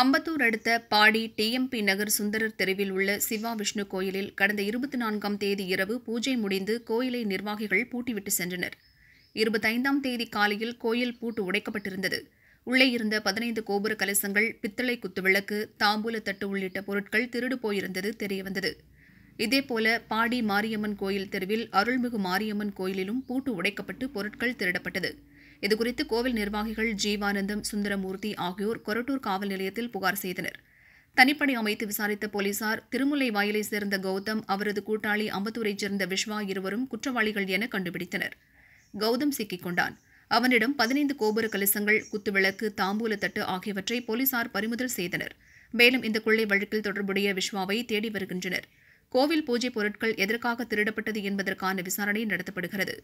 அம்பத்தூர் அடுத்த பாடி டிஎம்பி நகர் சுந்தரர் தெருவில் உள்ள சிவா விஷ்ணு கோயிலில் கடந்த இருபத்தி நான்காம் தேதி இரவு பூஜை முடிந்து கோயிலை நிர்வாகிகள் பூட்டிவிட்டு சென்றனர் இருபத்தைந்தாம் தேதி காலையில் கோயில் பூட்டு உடைக்கப்பட்டிருந்தது உள்ளே இருந்த பதினைந்து கோபுர கலசங்கள் பித்தளை குத்துவிளக்கு தாம்பூல தட்டு உள்ளிட்ட பொருட்கள் திருடு போயிருந்தது தெரியவந்தது இதேபோல பாடி மாரியம்மன் கோயில் தெருவில் அருள்மிகு மாரியம்மன் கோயிலிலும் பூட்டு உடைக்கப்பட்டு பொருட்கள் திருடப்பட்டது இதுகுறித்து கோவில் நிர்வாகிகள் ஜீவானந்தம் சுந்தரமூர்த்தி ஆகியோர் கொரட்டூர் காவல் நிலையத்தில் புகார் செய்தனர் தனிப்படை அமைத்து விசாரித்த போலீசார் திருமுல்லை வாயிலை சேர்ந்த கௌதம் அவரது கூட்டாளி அம்பத்தூரைச் சேர்ந்த விஸ்வா இருவரும் குற்றவாளிகள் என கண்டுபிடித்தனர் கௌதம் சிக்கிக் கொண்டான் அவனிடம் பதினைந்து கோபுர கலசங்கள் குத்துவிளக்கு தாம்பூல தட்டு ஆகியவற்றை போலீசார் பறிமுதல் செய்தனர் மேலும் இந்த கொள்ளை வழக்கில் தொடர்புடைய விஸ்வாவை தேடி வருகின்றனர் கோவில் பூஜை பொருட்கள் எதற்காக திருடப்பட்டது என்பதற்கான விசாரணை நடத்தப்படுகிறது